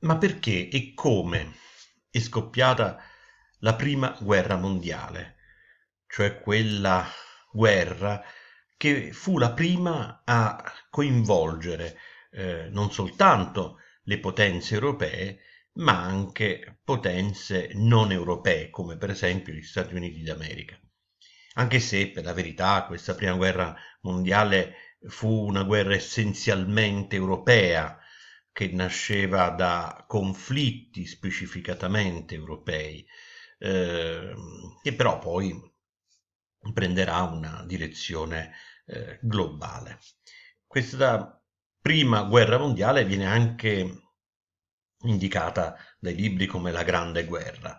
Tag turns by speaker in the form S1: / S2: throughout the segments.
S1: Ma perché e come è scoppiata la prima guerra mondiale, cioè quella guerra che fu la prima a coinvolgere eh, non soltanto le potenze europee, ma anche potenze non europee, come per esempio gli Stati Uniti d'America. Anche se, per la verità, questa prima guerra mondiale fu una guerra essenzialmente europea, che nasceva da conflitti specificatamente europei, eh, che però poi prenderà una direzione eh, globale. Questa prima guerra mondiale viene anche indicata dai libri come la Grande Guerra,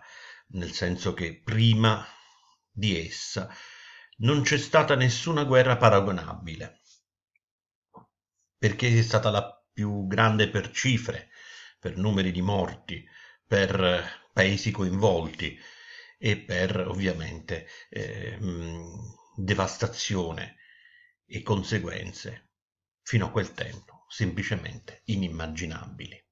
S1: nel senso che prima di essa non c'è stata nessuna guerra paragonabile, perché è stata la più grande per cifre, per numeri di morti, per eh, paesi coinvolti e per ovviamente eh, devastazione e conseguenze fino a quel tempo semplicemente inimmaginabili.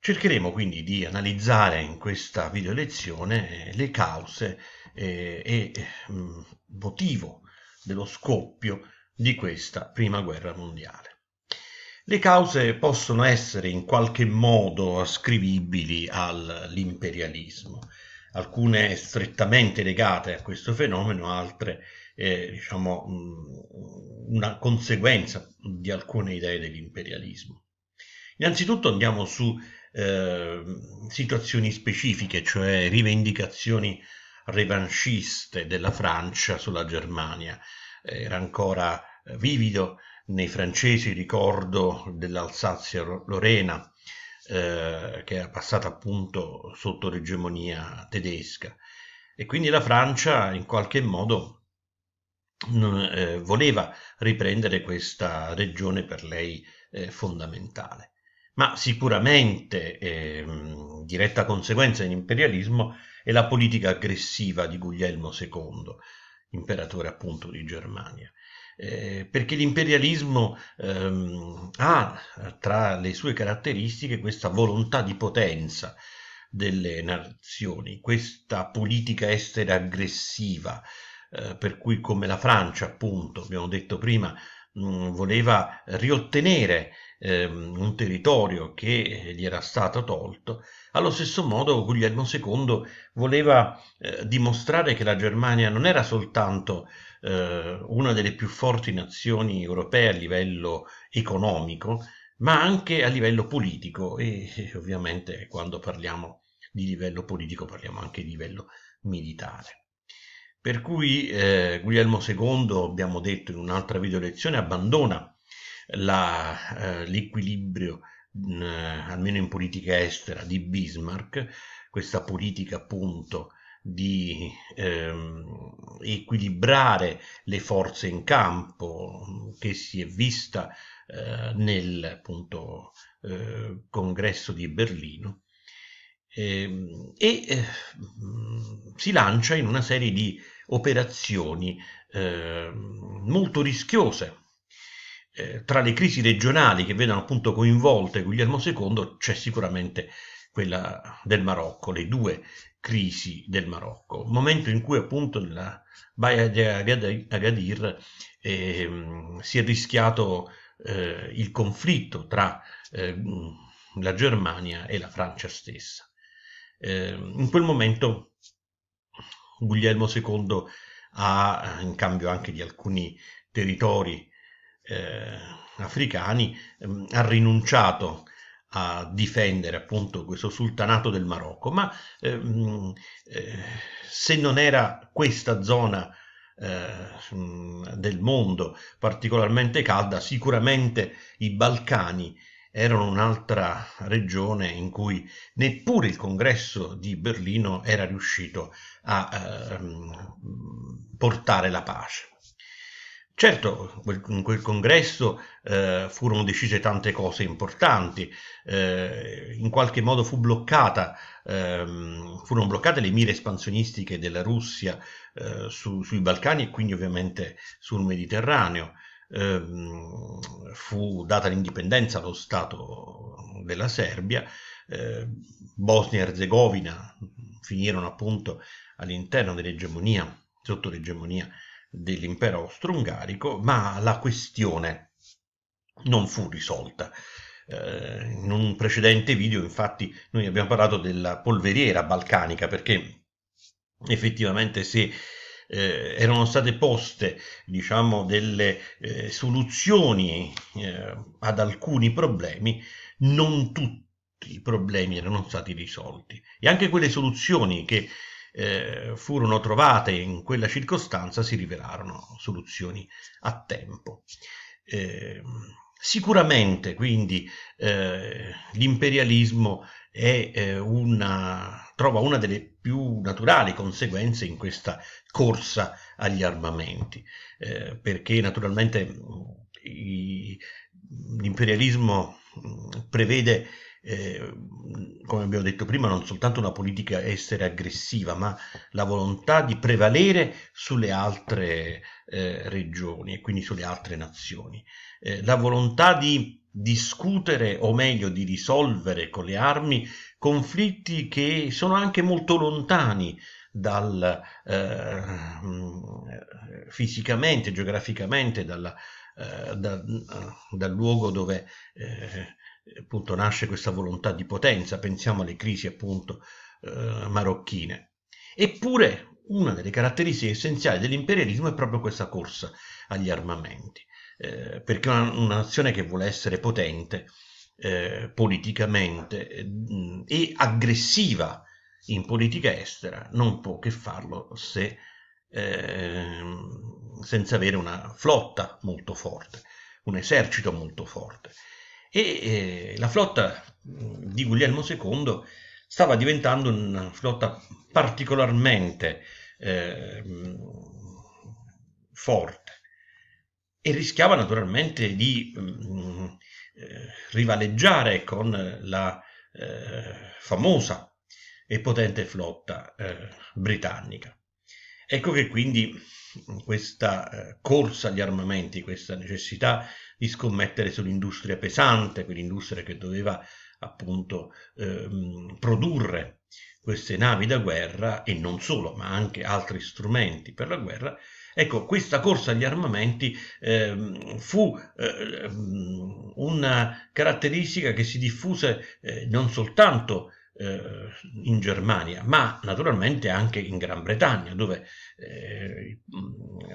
S1: Cercheremo quindi di analizzare in questa video lezione eh, le cause eh, e, e ehm, motivo dello scoppio di questa prima guerra mondiale. Le cause possono essere in qualche modo ascrivibili all'imperialismo, alcune strettamente legate a questo fenomeno, altre eh, diciamo una conseguenza di alcune idee dell'imperialismo. Innanzitutto andiamo su eh, situazioni specifiche, cioè rivendicazioni revanchiste della Francia sulla Germania, era ancora vivido nei francesi ricordo dell'Alsazia-Lorena eh, che era passata appunto sotto l'egemonia tedesca e quindi la Francia in qualche modo eh, voleva riprendere questa regione per lei eh, fondamentale. Ma sicuramente ehm, diretta conseguenza dell'imperialismo è la politica aggressiva di Guglielmo II, imperatore appunto di Germania eh, perché l'imperialismo ehm, ha tra le sue caratteristiche questa volontà di potenza delle nazioni, questa politica estera aggressiva, eh, per cui come la Francia, appunto, abbiamo detto prima, mh, mm, voleva riottenere ehm, un territorio che eh, gli era stato tolto, allo stesso modo Guglielmo II voleva eh, dimostrare che la Germania non era soltanto eh, una delle più forti nazioni europee a livello economico, ma anche a livello politico e, e eh, ovviamente quando parliamo di livello politico parliamo anche di livello militare. Per cui eh, Guglielmo II, abbiamo detto in un'altra video lezione, abbandona la, eh, l'equilibrio, mh, almeno in politica estera, di Bismarck, questa politica appunto di ehm, equilibrare le forze in campo che si è vista eh, nel appunto, eh, congresso di Berlino ehm, e eh, si lancia in una serie di operazioni ehm, molto rischiose eh, tra le crisi regionali che vedono appunto coinvolte Guglielmo II c'è sicuramente quella del Marocco, le due crisi del Marocco, momento in cui appunto nella Baia di Agadir eh, si è rischiato eh, il conflitto tra eh, la Germania e la Francia stessa. Ehm, in quel momento Guglielmo II ha, in cambio anche di alcuni territori eh, africani, ehm, ha rinunciato a a difendere appunto questo sultanato del Marocco, ma ehm, eh, se non era questa zona eh, mm, del mondo particolarmente calda, sicuramente i Balcani erano un'altra regione in cui neppure il congresso di Berlino era riuscito a ehm, portare la pace. Certo, in quel congresso eh, furono decise tante cose importanti, eh, in qualche modo fu bloccata, ehm, furono bloccate le mire espansionistiche della Russia eh, su, sui Balcani e quindi ovviamente sul Mediterraneo. Ehm, fu data l'indipendenza allo Stato della Serbia, eh, Bosnia e Herzegovina finirono appunto all'interno dell'egemonia, sotto l'egemonia dell'impero austro-ungarico, ma la questione non fu risolta. Eh, in un precedente video, infatti, noi abbiamo parlato della polveriera balcanica perché effettivamente se eh, erano state poste diciamo, delle eh, soluzioni eh, ad alcuni problemi, non tutti i problemi erano stati risolti e anche quelle soluzioni che eh, furono trovate in quella circostanza si rivelarono soluzioni a tempo. Eh, sicuramente quindi eh, l'imperialismo eh, una, trova una delle più naturali conseguenze in questa corsa agli armamenti, eh, perché naturalmente l'imperialismo mm, prevede eh, come abbiamo detto prima, non soltanto una politica essere aggressiva, ma la volontà di prevalere sulle altre eh, regioni e quindi sulle altre nazioni, eh, la volontà di discutere o meglio di risolvere con le armi conflitti che sono anche molto lontani dal, eh, fisicamente, geograficamente, dalla, eh, da, eh, dal luogo dove eh, appunto nasce questa volontà di potenza, pensiamo alle crisi appunto eh, marocchine. Eppure una delle caratteristiche essenziali dell'imperialismo è proprio questa corsa agli armamenti, eh, perché una, una, nazione che vuole essere potente eh, politicamente eh, e aggressiva in politica estera non può che farlo se, ehm, senza avere una flotta molto forte, un esercito molto forte e eh, la flotta mm, di Guglielmo II stava diventando una flotta particolarmente eh, forte e rischiava naturalmente di mh, mm, eh, rivaleggiare con la eh, famosa e potente flotta eh, britannica. Ecco che quindi questa eh, corsa agli armamenti, questa necessità di scommettere sull'industria pesante, quell'industria che doveva appunto ehm, produrre queste navi da guerra e non solo, ma anche altri strumenti per la guerra. Ecco, questa corsa agli armamenti ehm, fu ehm, una caratteristica che si diffuse eh, non soltanto eh, in Germania, ma naturalmente anche in Gran Bretagna, dove eh,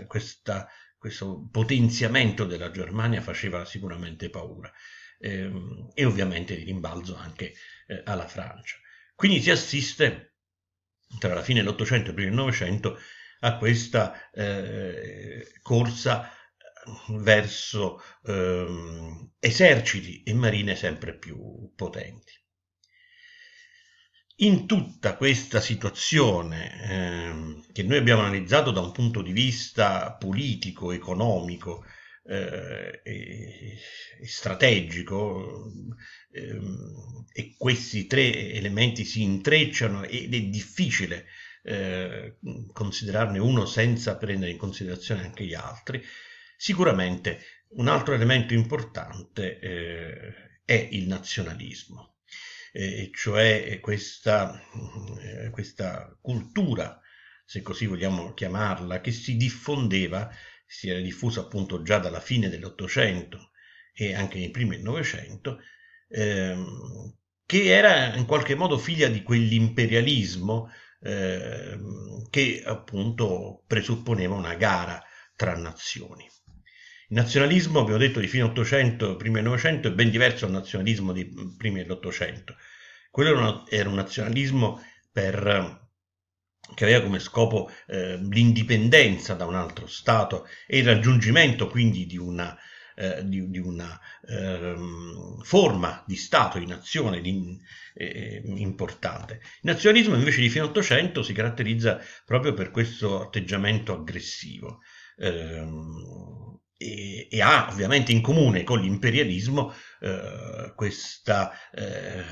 S1: questa questo potenziamento della Germania faceva sicuramente paura ehm, e ovviamente di rimbalzo anche eh, alla Francia. Quindi si assiste tra la fine dell'Ottocento e il Novecento a questa eh, corsa eh, verso eh, eserciti e marine sempre più potenti. In tutta questa situazione eh, che noi abbiamo analizzato da un punto di vista politico, economico eh, e, strategico, eh, e questi tre elementi si intrecciano ed è difficile eh, considerarne uno senza prendere in considerazione anche gli altri, sicuramente un altro elemento importante eh, è il nazionalismo e cioè eh, questa, eh, questa cultura, se così vogliamo chiamarla, che si diffondeva, si era diffusa appunto già dalla fine dell'Ottocento e anche nei primi del Novecento, ehm, che era in qualche modo figlia di quell'imperialismo ehm, che appunto presupponeva una gara tra nazioni. Il nazionalismo, abbiamo detto, di fine 800, primi del è ben diverso dal nazionalismo di mm, primi dell'Ottocento. Quello era un nazionalismo per che aveva come scopo eh, l'indipendenza da un altro Stato e il raggiungimento quindi di una, eh, di, di una eh, forma di Stato, di nazione di, eh, importante. Il nazionalismo invece di fine Ottocento si caratterizza proprio per questo atteggiamento aggressivo. Ehm, e, e ha ovviamente in comune con l'imperialismo eh, questa, eh,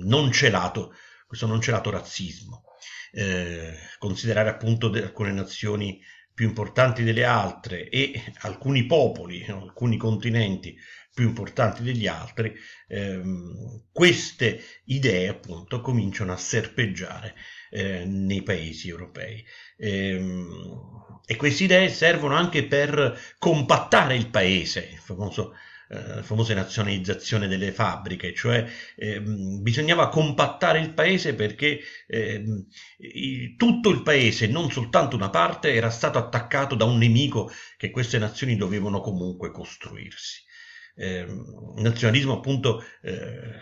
S1: non celato, questo non celato razzismo. Eh, considerare appunto alcune nazioni più importanti delle altre e alcuni popoli, alcuni continenti più importanti degli altri, ehm, queste idee appunto cominciano a serpeggiare eh, nei paesi europei. E, ehm, e queste idee servono anche per compattare il paese, il famoso eh, famosa nazionalizzazione delle fabbriche, cioè eh, bisognava compattare il paese perché eh, il, tutto il paese, non soltanto una parte, era stato attaccato da un nemico che queste nazioni dovevano comunque costruirsi eh, nazionalismo appunto eh,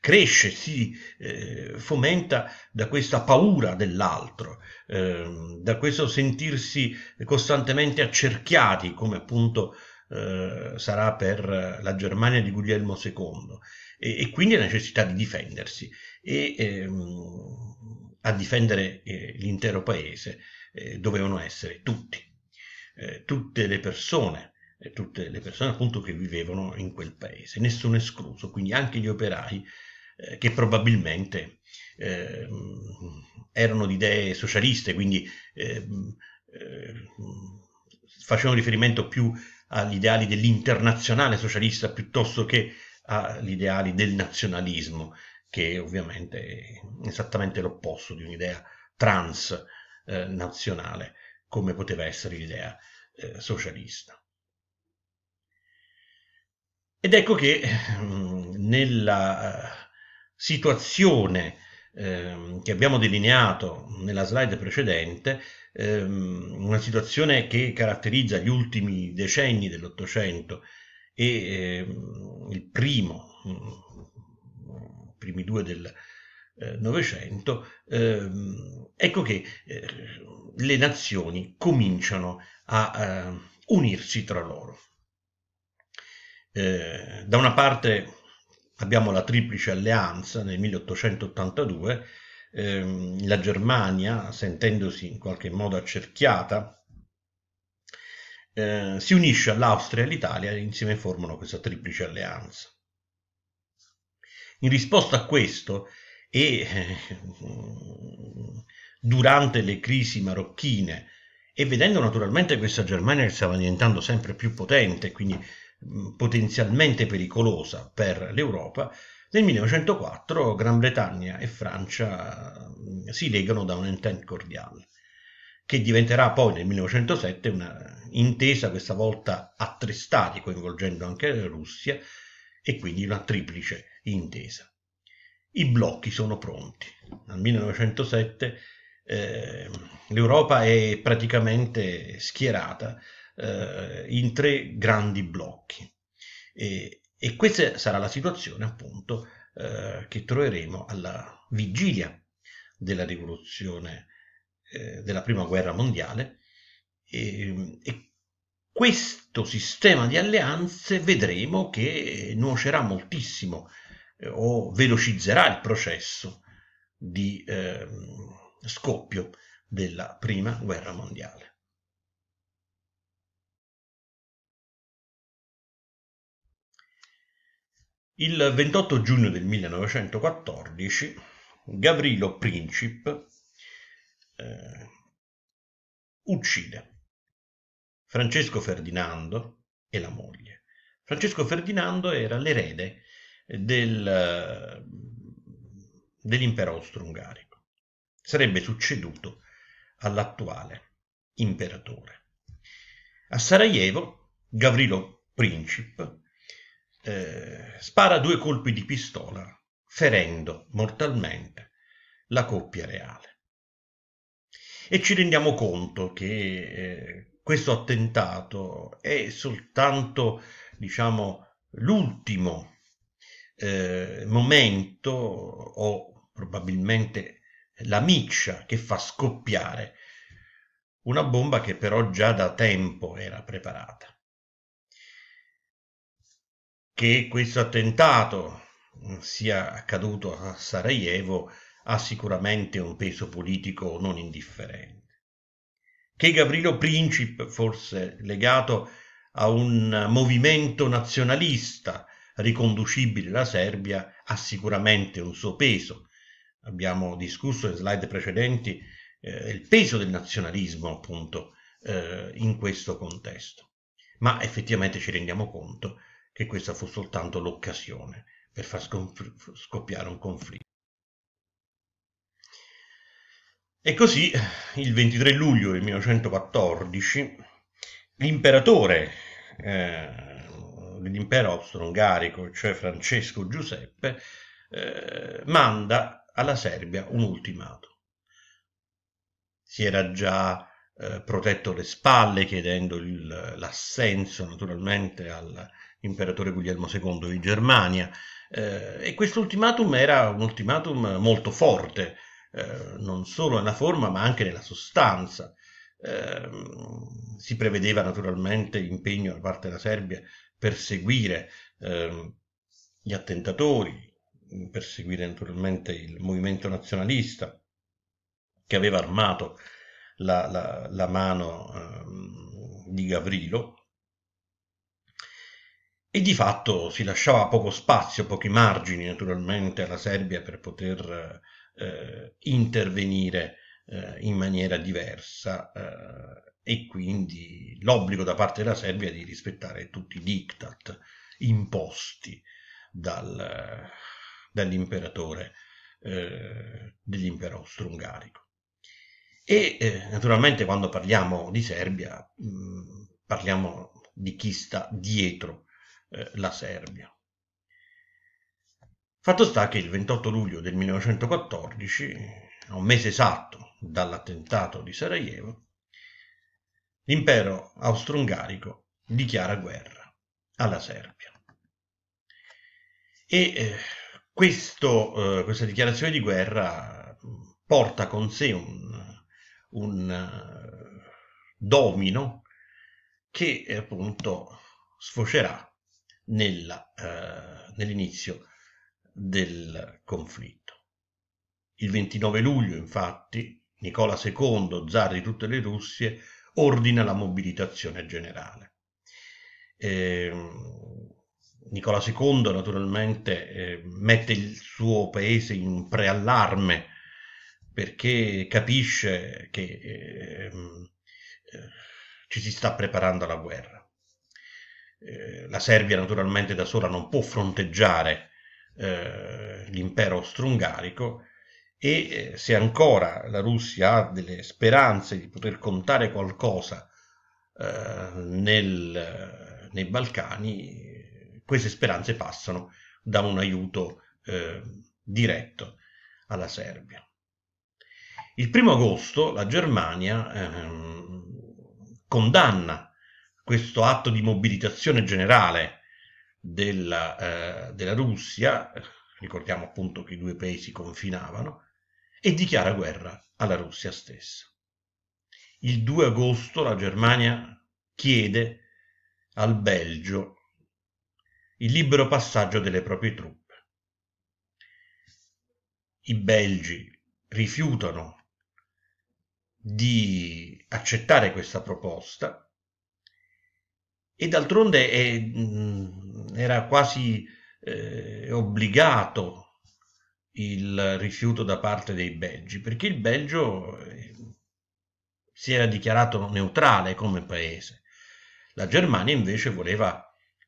S1: cresce, si eh, fomenta da questa paura dell'altro, ehm, da questo sentirsi costantemente accerchiati come appunto eh, sarà per la Germania di Guglielmo II e, e quindi la necessità di difendersi e ehm, a difendere eh, l'intero paese eh, dovevano essere tutti, tutte le persone tutte le persone appunto che vivevano in quel paese, nessuno escluso, quindi anche gli operai eh, che probabilmente eh, erano di idee socialiste, quindi ehm, eh, facevano riferimento più agli ideali dell'internazionale socialista piuttosto che agli ideali del nazionalismo, che ovviamente è esattamente l'opposto di un'idea transnazionale eh, come poteva essere l'idea eh, socialista. Ed ecco che ehm, nella eh, situazione ehm, che abbiamo delineato nella slide precedente, ehm, una situazione che caratterizza gli ultimi decenni dell'Ottocento e il primo, i primi due del eh, Novecento, ecco che eh, le nazioni cominciano a unirsi tra loro. Eh, da una parte abbiamo la triplice alleanza nel 1882, ehm, la Germania, sentendosi in qualche modo accerchiata, eh, si unisce all'Austria e all'Italia e insieme formano questa triplice alleanza. In risposta a questo e eh, durante le crisi marocchine e vedendo naturalmente questa Germania che stava diventando sempre più potente, quindi potenzialmente pericolosa per l'Europa, nel 1904 Gran Bretagna e Francia si legano da un entente cordiale, che diventerà poi nel 1907 un'intesa questa volta a tre stati, coinvolgendo anche la Russia, e quindi una triplice intesa. I blocchi sono pronti. Nel 1907 eh, l'Europa è praticamente schierata eh, in tre grandi blocchi. E, e, questa sarà la situazione appunto eh, che troveremo alla vigilia della rivoluzione eh, della prima guerra mondiale e, e questo sistema di alleanze vedremo che nuocerà moltissimo eh, o velocizzerà il processo di ehm, scoppio della prima guerra mondiale. Il 28 giugno del 1914 Gavrilo Princip eh, uccide Francesco Ferdinando e la moglie. Francesco Ferdinando era l'erede del, dell'impero austro-ungarico, sarebbe succeduto all'attuale imperatore. A Sarajevo Gavrilo Princip eh, spara due colpi di pistola, ferendo mortalmente la coppia reale. E ci rendiamo conto che eh, questo attentato è soltanto, diciamo, l'ultimo eh, momento o probabilmente la miccia che fa scoppiare una bomba che però già da tempo era preparata che questo attentato mm, sia accaduto a Sarajevo ha sicuramente un peso politico non indifferente. Che Gavrilo Princip fosse legato a un movimento nazionalista riconducibile alla Serbia ha sicuramente un suo peso. Abbiamo discusso in slide precedenti eh, il peso del nazionalismo appunto eh, in questo contesto, ma effettivamente ci rendiamo conto che questa fu soltanto l'occasione per far scoppiare un conflitto. E così, il 23 luglio del 1914, l'imperatore eh, dell'impero austro-ungarico, cioè Francesco Giuseppe, eh, manda alla Serbia un ultimato. Si era già eh, protetto le spalle chiedendo l'assenso naturalmente al, imperatore Guglielmo II di Germania eh, e questo ultimatum era un ultimatum molto forte, eh, non solo nella forma ma anche nella sostanza. Eh, si prevedeva naturalmente impegno da parte della Serbia per seguire ehm, gli attentatori, per seguire naturalmente il movimento nazionalista che aveva armato la, la, la mano ehm, di Gavrilo e di fatto si lasciava poco spazio, pochi margini naturalmente alla Serbia per poter eh, intervenire eh, in maniera diversa eh, e quindi l'obbligo da parte della Serbia di rispettare tutti i diktat imposti dal, dall'imperatore eh, dell'impero austro-ungarico. E eh, naturalmente quando parliamo di Serbia mh, mm, parliamo di chi sta dietro eh, la Serbia. Fatto sta che il 28 luglio del 1914, a un mese esatto dall'attentato di Sarajevo, l'impero austro-ungarico dichiara guerra alla Serbia. E eh, questo, eh, questa dichiarazione di guerra mm, porta con sé un, un uh, domino che appunto sfocerà eh, nell'inizio del conflitto. Il 29 luglio, infatti, Nicola II, zar di tutte le Russie, ordina la mobilitazione generale. Eh, Nicola II naturalmente eh, mette il suo paese in preallarme perché capisce che ehm, eh, ci si sta preparando alla guerra. Eh, la Serbia naturalmente da sola non può fronteggiare eh, l'impero austro-ungarico e eh, se ancora la Russia ha delle speranze di poter contare qualcosa eh, nel, nei Balcani, queste speranze passano da un aiuto diretto alla Serbia. Il primo agosto la Germania ehm, condanna questo atto di mobilitazione generale della, eh, della Russia, ricordiamo appunto che i due paesi confinavano, e dichiara guerra alla Russia stessa. Il 2 agosto la Germania chiede al Belgio il libero passaggio delle proprie truppe. I belgi rifiutano di accettare questa proposta e d'altronde è, mm, era quasi eh, obbligato il rifiuto da parte dei belgi, perché il Belgio eh, si era dichiarato neutrale come paese. La Germania invece voleva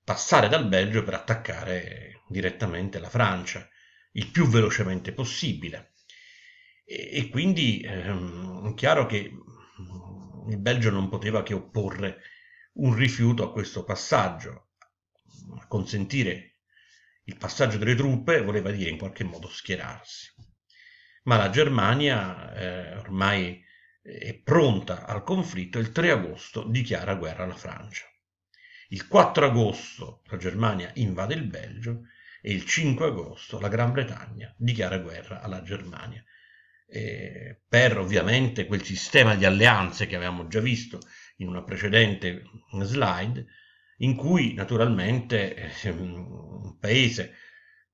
S1: passare dal Belgio per attaccare direttamente la Francia, il più velocemente possibile. E, e quindi ehm, è chiaro che il Belgio non poteva che opporre un rifiuto a questo passaggio. Consentire il passaggio delle truppe voleva dire in qualche modo schierarsi. Ma la Germania eh, ormai è pronta al conflitto e il 3 agosto dichiara guerra alla Francia. Il 4 agosto la Germania invade il Belgio e il 5 agosto la Gran Bretagna dichiara guerra alla Germania. Eh, per ovviamente quel sistema di alleanze che avevamo già visto in una precedente slide, in cui naturalmente eh, un paese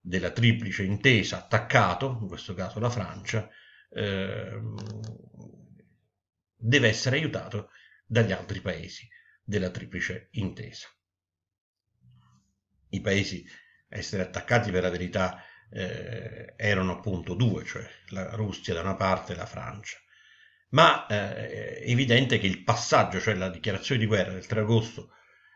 S1: della triplice intesa attaccato, in questo caso la Francia, ehm, deve essere aiutato dagli altri paesi della triplice intesa. I paesi a essere attaccati per la verità eh, erano appunto due, cioè la Russia da una parte e la Francia ma eh, è evidente che il passaggio, cioè la dichiarazione di guerra del 3 agosto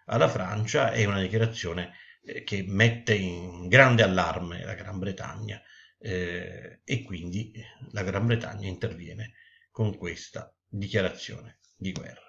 S1: alla Francia, è una dichiarazione eh, che mette in grande allarme la Gran Bretagna eh, e quindi la Gran Bretagna interviene con questa dichiarazione di guerra.